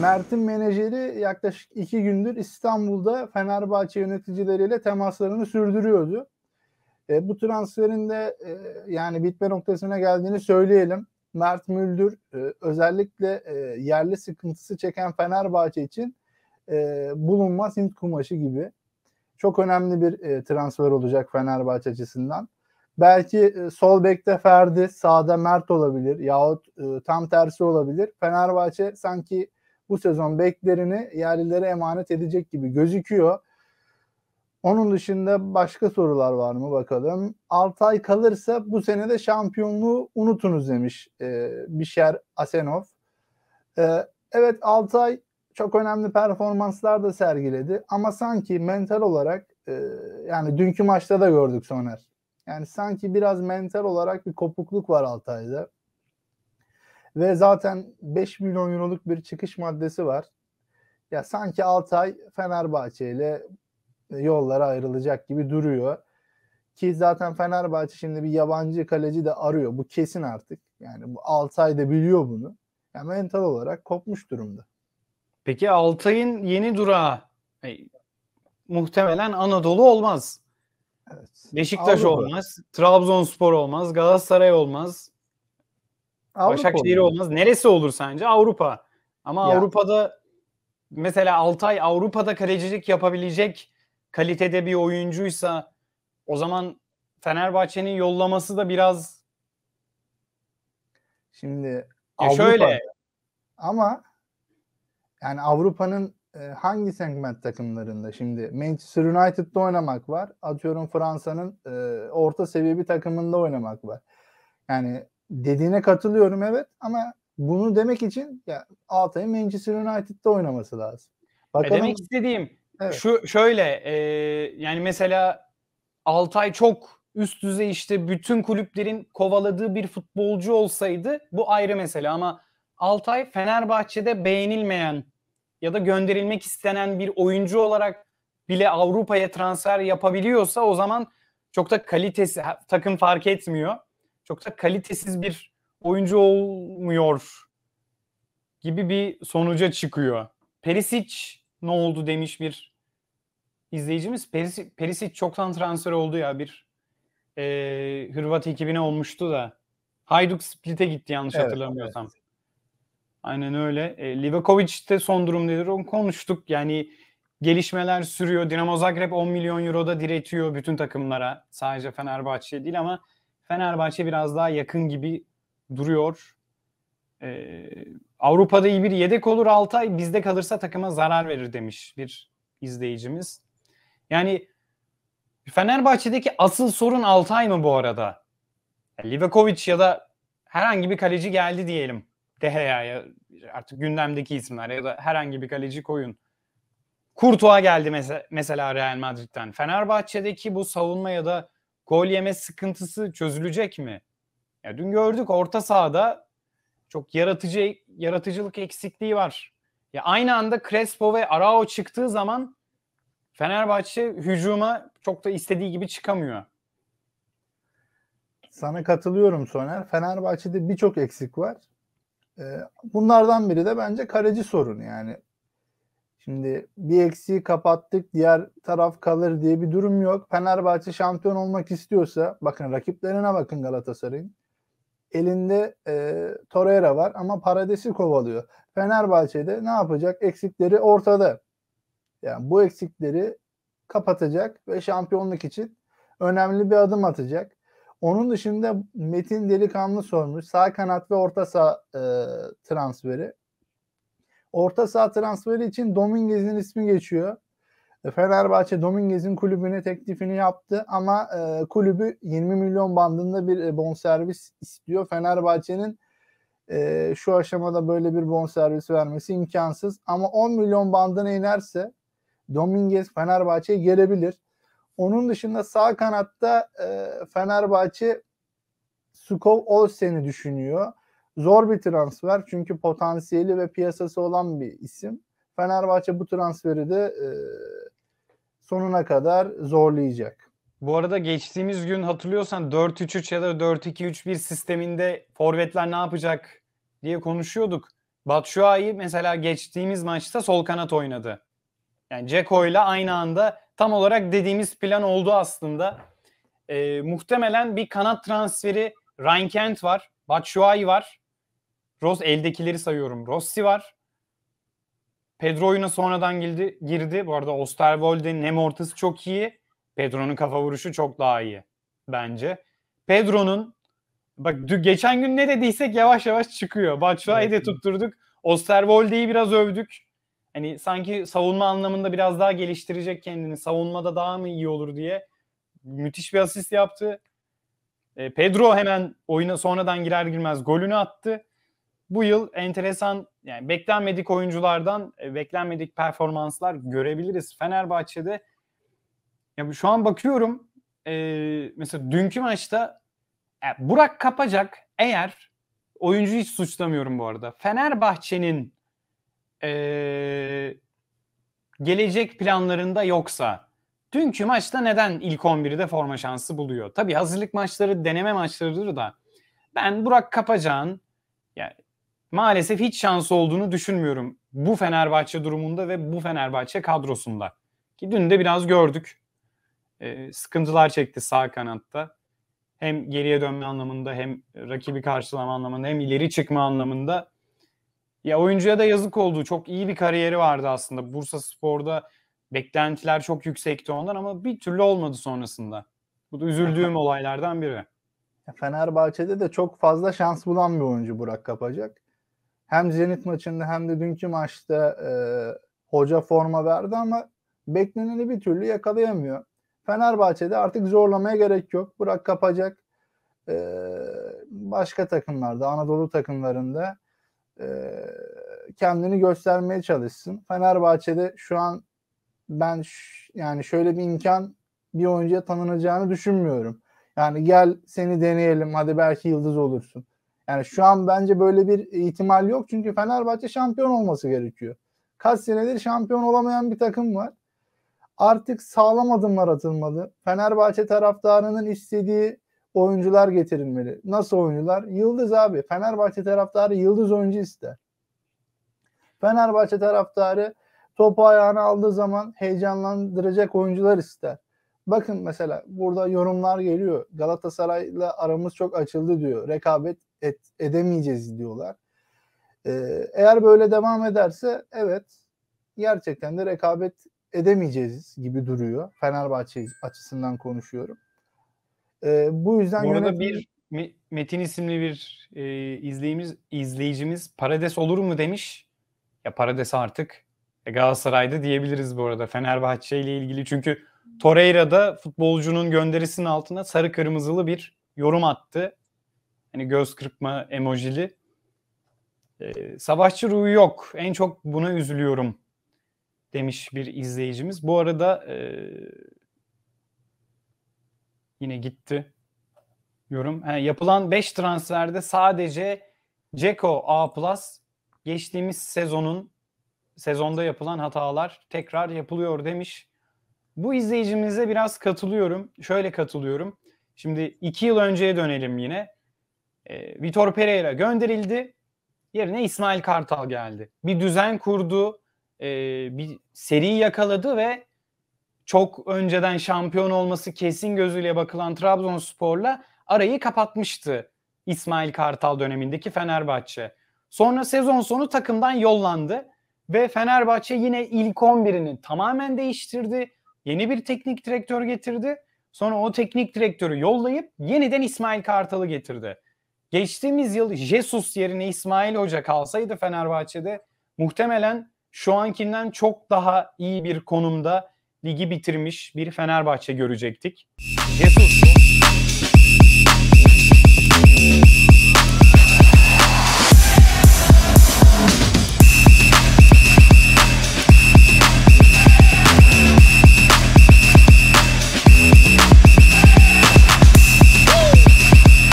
Mert'in menajeri yaklaşık iki gündür İstanbul'da Fenerbahçe yöneticileriyle temaslarını sürdürüyordu. E, bu transferin de e, yani bitme noktasına geldiğini söyleyelim. Mert Müldür e, özellikle e, yerli sıkıntısı çeken Fenerbahçe için e, bulunmaz Hint kumaşı gibi. Çok önemli bir e, transfer olacak Fenerbahçe açısından. Belki e, sol bekte Ferdi, sağda Mert olabilir yahut e, tam tersi olabilir. Fenerbahçe sanki bu sezon beklerini yerlilere emanet edecek gibi gözüküyor. Onun dışında başka sorular var mı bakalım. 6 ay kalırsa bu sene de şampiyonluğu unutunuz demiş e, Bişer Asenov. E, evet 6 ay çok önemli performanslar da sergiledi ama sanki mental olarak e, yani dünkü maçta da gördük Soner. Yani sanki biraz mental olarak bir kopukluk var Altay'da. Ve zaten 5 milyon euroluk bir çıkış maddesi var. Ya sanki Altay Fenerbahçe ile e, yollara ayrılacak gibi duruyor. Ki zaten Fenerbahçe şimdi bir yabancı kaleci de arıyor. Bu kesin artık. Yani bu Altay da biliyor bunu. Yani mental olarak kopmuş durumda. Peki Altay'ın yeni durağı hey, muhtemelen Anadolu olmaz. Evet. Beşiktaş Avrupa. olmaz, Trabzonspor olmaz, Galatasaray olmaz. Avrupa Başakşehir olur. olmaz. Neresi olur sence? Avrupa. Ama ya. Avrupa'da mesela Altay Avrupa'da kalecilik yapabilecek kalitede bir oyuncuysa o zaman Fenerbahçe'nin yollaması da biraz şimdi Avrupa. şöyle ama yani Avrupa'nın e, hangi segment takımlarında şimdi Manchester United'da oynamak var. Atıyorum Fransa'nın e, orta seviye bir takımında oynamak var. Yani dediğine katılıyorum evet ama bunu demek için ya Altay'ın Manchester United'da oynaması lazım. E, Bakalım. E demek istediğim evet. şu şöyle e, yani mesela Altay çok üst düzey işte bütün kulüplerin kovaladığı bir futbolcu olsaydı bu ayrı mesele ama Altay Fenerbahçe'de beğenilmeyen ya da gönderilmek istenen bir oyuncu olarak bile Avrupa'ya transfer yapabiliyorsa o zaman çok da kalitesi takım fark etmiyor çok da kalitesiz bir oyuncu olmuyor gibi bir sonuca çıkıyor. Perisic ne oldu demiş bir izleyicimiz. Perisic, Perisic çoktan transfer oldu ya bir e, Hırvat ekibine olmuştu da. Hayduk Split'e gitti yanlış evet, hatırlamıyorsam. Evet. Aynen öyle. E, Livakovic de son durum nedir onu konuştuk. Yani gelişmeler sürüyor. Dinamo Zagreb 10 milyon euroda diretiyor bütün takımlara. Sadece Fenerbahçe değil ama Fenerbahçe biraz daha yakın gibi duruyor. Ee, Avrupa'da iyi bir yedek olur Altay bizde kalırsa takıma zarar verir demiş bir izleyicimiz. Yani Fenerbahçe'deki asıl sorun Altay mı bu arada? Livakovic ya da herhangi bir kaleci geldi diyelim. Deheya'ya artık gündemdeki isimler ya da herhangi bir kaleci koyun. Kurtuğa geldi mesela Real Madrid'den. Fenerbahçe'deki bu savunma ya da gol yeme sıkıntısı çözülecek mi? Ya dün gördük orta sahada çok yaratıcı yaratıcılık eksikliği var. Ya aynı anda Crespo ve Arao çıktığı zaman Fenerbahçe hücuma çok da istediği gibi çıkamıyor. Sana katılıyorum Soner. Fenerbahçe'de birçok eksik var. Ee, bunlardan biri de bence kaleci sorunu yani. Şimdi bir eksiği kapattık diğer taraf kalır diye bir durum yok. Fenerbahçe şampiyon olmak istiyorsa bakın rakiplerine bakın Galatasaray'ın. Elinde e, Torreira var ama Parades'i kovalıyor. Fenerbahçe'de ne yapacak? Eksikleri ortada. Yani bu eksikleri kapatacak ve şampiyonluk için önemli bir adım atacak. Onun dışında Metin Delikanlı sormuş. Sağ kanat ve orta saha e, transferi. Orta saha transferi için Dominguez'in ismi geçiyor. E, Fenerbahçe Dominguez'in kulübüne teklifini yaptı ama e, kulübü 20 milyon bandında bir e, bonservis istiyor. Fenerbahçe'nin e, şu aşamada böyle bir bonservis vermesi imkansız. Ama 10 milyon bandına inerse Dominguez Fenerbahçe'ye gelebilir. Onun dışında sağ kanatta e, Fenerbahçe Skov Olsen'i düşünüyor. Zor bir transfer çünkü potansiyeli ve piyasası olan bir isim. Fenerbahçe bu transferi de e, sonuna kadar zorlayacak. Bu arada geçtiğimiz gün hatırlıyorsan 4-3-3 ya da 4-2-3-1 sisteminde forvetler ne yapacak diye konuşuyorduk. Batshuayi mesela geçtiğimiz maçta sol kanat oynadı. Yani Ceko ile aynı anda tam olarak dediğimiz plan oldu aslında. E, muhtemelen bir kanat transferi Ryan Kent var, Batshuayi var. Ros eldekileri sayıyorum. Rossi var. Pedro oyuna sonradan girdi. girdi. Bu arada Osterwolde'nin hem ortası çok iyi. Pedro'nun kafa vuruşu çok daha iyi bence. Pedro'nun bak geçen gün ne dediysek yavaş yavaş çıkıyor. Batshuayi'yi evet. de tutturduk. Osterwolde'yi biraz övdük. Hani sanki savunma anlamında biraz daha geliştirecek kendini. Savunmada daha mı iyi olur diye. Müthiş bir asist yaptı. E, Pedro hemen oyuna sonradan girer girmez golünü attı bu yıl enteresan yani beklenmedik oyunculardan e, beklenmedik performanslar görebiliriz. Fenerbahçe'de ya şu an bakıyorum e, mesela dünkü maçta e, Burak Kapacak eğer oyuncu hiç suçlamıyorum bu arada. Fenerbahçe'nin e, gelecek planlarında yoksa dünkü maçta neden ilk 11'de forma şansı buluyor? Tabii hazırlık maçları deneme maçlarıdır da ben Burak Kapacak'ın yani maalesef hiç şansı olduğunu düşünmüyorum bu Fenerbahçe durumunda ve bu Fenerbahçe kadrosunda. Ki dün de biraz gördük. E, sıkıntılar çekti sağ kanatta. Hem geriye dönme anlamında hem rakibi karşılama anlamında hem ileri çıkma anlamında. Ya oyuncuya da yazık oldu. Çok iyi bir kariyeri vardı aslında. Bursa Spor'da beklentiler çok yüksekti ondan ama bir türlü olmadı sonrasında. Bu da üzüldüğüm olaylardan biri. Fenerbahçe'de de çok fazla şans bulan bir oyuncu Burak Kapacak hem Zenit maçında hem de dünkü maçta e, hoca forma verdi ama bekleneni bir türlü yakalayamıyor. Fenerbahçe'de artık zorlamaya gerek yok. Burak kapacak. E, başka takımlarda, Anadolu takımlarında e, kendini göstermeye çalışsın. Fenerbahçe'de şu an ben yani şöyle bir imkan bir oyuncuya tanınacağını düşünmüyorum. Yani gel seni deneyelim hadi belki yıldız olursun. Yani şu an bence böyle bir ihtimal yok. Çünkü Fenerbahçe şampiyon olması gerekiyor. Kaç senedir şampiyon olamayan bir takım var. Artık sağlam adımlar atılmalı. Fenerbahçe taraftarının istediği oyuncular getirilmeli. Nasıl oyuncular? Yıldız abi. Fenerbahçe taraftarı yıldız oyuncu ister. Fenerbahçe taraftarı topu ayağına aldığı zaman heyecanlandıracak oyuncular ister bakın mesela burada yorumlar geliyor. Galatasaray'la aramız çok açıldı diyor. Rekabet et, edemeyeceğiz diyorlar. Ee, eğer böyle devam ederse evet gerçekten de rekabet edemeyeceğiz gibi duruyor. Fenerbahçe açısından konuşuyorum. Ee, bu yüzden Bu arada yönetim... bir Metin isimli bir e, izleyicimiz, izleyicimiz Parades olur mu demiş. Ya Parades artık Galatasaray'da diyebiliriz bu arada Fenerbahçe ile ilgili çünkü Torreira'da futbolcunun gönderisinin altına sarı kırmızılı bir yorum attı. Hani göz kırpma emojili. Ee, savaşçı ruhu yok. En çok buna üzülüyorum demiş bir izleyicimiz. Bu arada e, yine gitti yorum. Ha, yapılan 5 transferde sadece Ceko A+, geçtiğimiz sezonun sezonda yapılan hatalar tekrar yapılıyor demiş. Bu izleyicimize biraz katılıyorum. Şöyle katılıyorum. Şimdi iki yıl önceye dönelim yine. E, Vitor Pereira gönderildi. Yerine İsmail Kartal geldi. Bir düzen kurdu. E, bir seri yakaladı ve çok önceden şampiyon olması kesin gözüyle bakılan Trabzonspor'la arayı kapatmıştı İsmail Kartal dönemindeki Fenerbahçe. Sonra sezon sonu takımdan yollandı ve Fenerbahçe yine ilk 11'ini tamamen değiştirdi. Yeni bir teknik direktör getirdi. Sonra o teknik direktörü yollayıp yeniden İsmail Kartal'ı getirdi. Geçtiğimiz yıl Jesus yerine İsmail Hoca kalsaydı Fenerbahçe'de muhtemelen şu ankinden çok daha iyi bir konumda ligi bitirmiş bir Fenerbahçe görecektik. Jesus